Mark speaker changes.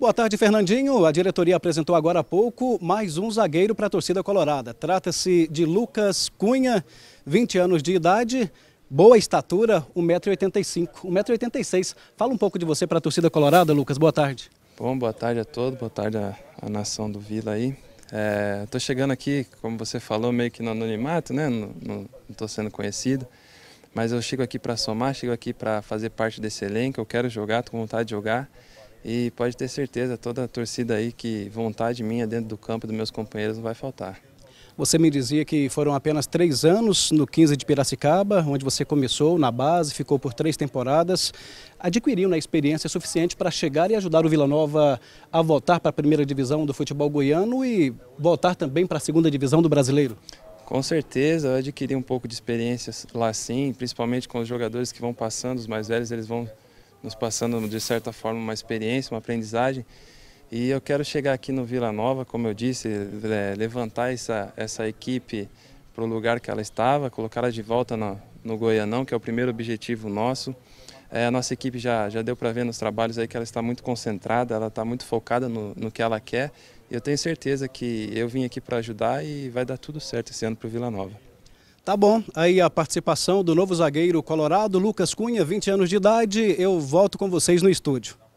Speaker 1: Boa tarde, Fernandinho. A diretoria apresentou agora há pouco mais um zagueiro para a torcida colorada. Trata-se de Lucas Cunha, 20 anos de idade, boa estatura, 1,85m, 1,86m. Fala um pouco de você para a torcida colorada, Lucas. Boa tarde.
Speaker 2: Bom, boa tarde a todos, boa tarde à, nação do Vila aí. Estou é, chegando aqui, como você falou, meio que no anonimato, né? Não estou sendo conhecido. Mas eu chego aqui para somar, chego aqui para fazer parte desse elenco. Eu quero jogar, estou com vontade de jogar. E pode ter certeza, toda a torcida aí, que vontade minha dentro do campo dos meus companheiros não vai faltar.
Speaker 1: Você me dizia que foram apenas três anos no 15 de Piracicaba, onde você começou na base, ficou por três temporadas. Adquiriu né, experiência suficiente para chegar e ajudar o Vila Nova a voltar para a primeira divisão do futebol goiano e voltar também para a segunda
Speaker 2: divisão do brasileiro? Com certeza, eu adquiri um pouco de experiência lá sim, principalmente com os jogadores que vão passando, os mais velhos, eles vão nos passando de certa forma uma experiência, uma aprendizagem. E eu quero chegar aqui no Vila Nova, como eu disse, é, levantar essa, essa equipe para o lugar que ela estava, colocá-la de volta no, no Goianão, que é o primeiro objetivo nosso. É, a nossa equipe já, já deu para ver nos trabalhos aí que ela está muito concentrada, ela está muito focada no, no que ela quer. E eu tenho certeza que eu vim aqui para ajudar e vai dar tudo certo esse ano para o Vila Nova.
Speaker 1: Tá bom, aí a participação do novo zagueiro colorado, Lucas Cunha, 20 anos de idade. Eu volto com vocês no estúdio.